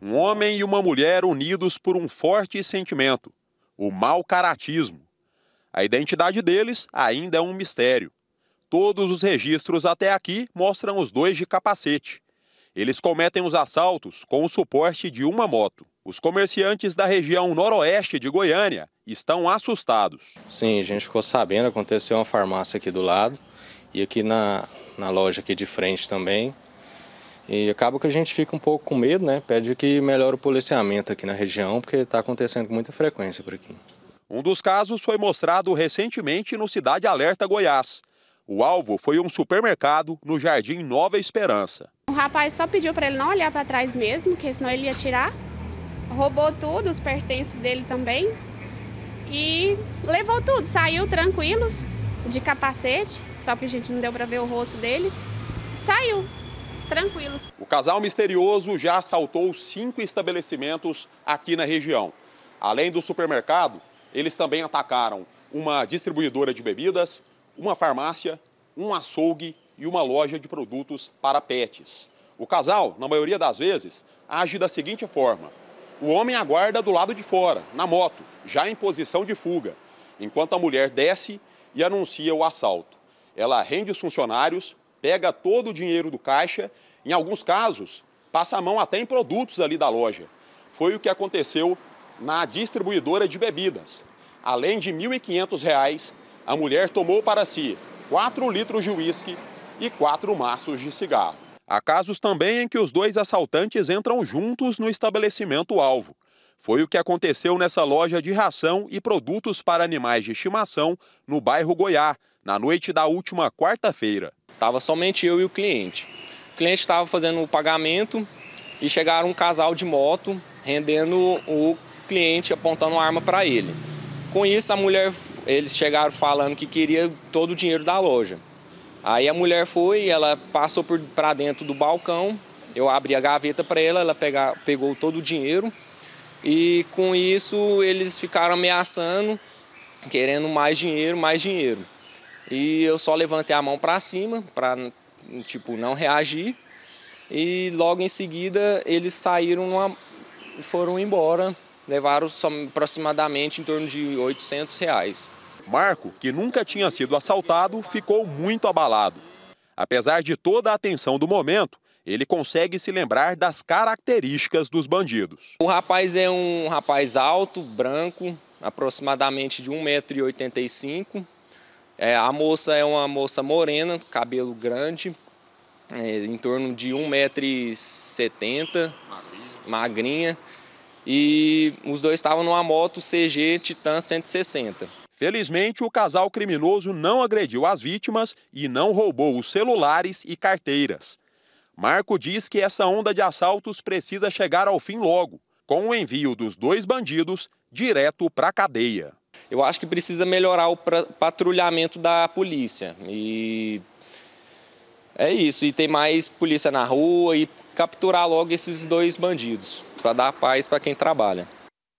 Um homem e uma mulher unidos por um forte sentimento, o mau caratismo. A identidade deles ainda é um mistério. Todos os registros até aqui mostram os dois de capacete. Eles cometem os assaltos com o suporte de uma moto. Os comerciantes da região noroeste de Goiânia estão assustados. Sim, a gente ficou sabendo, aconteceu uma farmácia aqui do lado e aqui na, na loja aqui de frente também. E acaba que a gente fica um pouco com medo, né? Pede que melhore o policiamento aqui na região, porque está acontecendo com muita frequência por aqui. Um dos casos foi mostrado recentemente no Cidade Alerta Goiás. O alvo foi um supermercado no Jardim Nova Esperança. O rapaz só pediu para ele não olhar para trás mesmo, porque senão ele ia tirar. Roubou tudo, os pertences dele também. E levou tudo, saiu tranquilos, de capacete, só que a gente não deu para ver o rosto deles. Saiu, tranquilos. O casal misterioso já assaltou cinco estabelecimentos aqui na região. Além do supermercado, eles também atacaram uma distribuidora de bebidas, uma farmácia, um açougue e uma loja de produtos para pets. O casal, na maioria das vezes, age da seguinte forma: o homem aguarda do lado de fora, na moto, já em posição de fuga, enquanto a mulher desce e anuncia o assalto. Ela rende os funcionários pega todo o dinheiro do caixa, em alguns casos, passa a mão até em produtos ali da loja. Foi o que aconteceu na distribuidora de bebidas. Além de R$ 1.500, a mulher tomou para si 4 litros de uísque e 4 maços de cigarro. Há casos também em que os dois assaltantes entram juntos no estabelecimento alvo. Foi o que aconteceu nessa loja de ração e produtos para animais de estimação no bairro Goiá, na noite da última quarta-feira. Tava somente eu e o cliente. O cliente estava fazendo o pagamento e chegaram um casal de moto rendendo o cliente, apontando uma arma para ele. Com isso, a mulher, eles chegaram falando que queria todo o dinheiro da loja. Aí a mulher foi, ela passou para dentro do balcão, eu abri a gaveta para ela, ela pega, pegou todo o dinheiro e com isso eles ficaram ameaçando, querendo mais dinheiro, mais dinheiro. E eu só levantei a mão para cima para tipo não reagir. E logo em seguida eles saíram e foram embora, levaram aproximadamente em torno de 800 reais. Marco, que nunca tinha sido assaltado, ficou muito abalado. Apesar de toda a atenção do momento, ele consegue se lembrar das características dos bandidos. O rapaz é um rapaz alto, branco, aproximadamente de 1,85m, é, a moça é uma moça morena, cabelo grande, é, em torno de 1,70m, magrinha. magrinha. E os dois estavam numa moto CG Titan 160. Felizmente, o casal criminoso não agrediu as vítimas e não roubou os celulares e carteiras. Marco diz que essa onda de assaltos precisa chegar ao fim logo, com o envio dos dois bandidos direto para a cadeia. Eu acho que precisa melhorar o patrulhamento da polícia. E é isso, e ter mais polícia na rua e capturar logo esses dois bandidos, para dar paz para quem trabalha.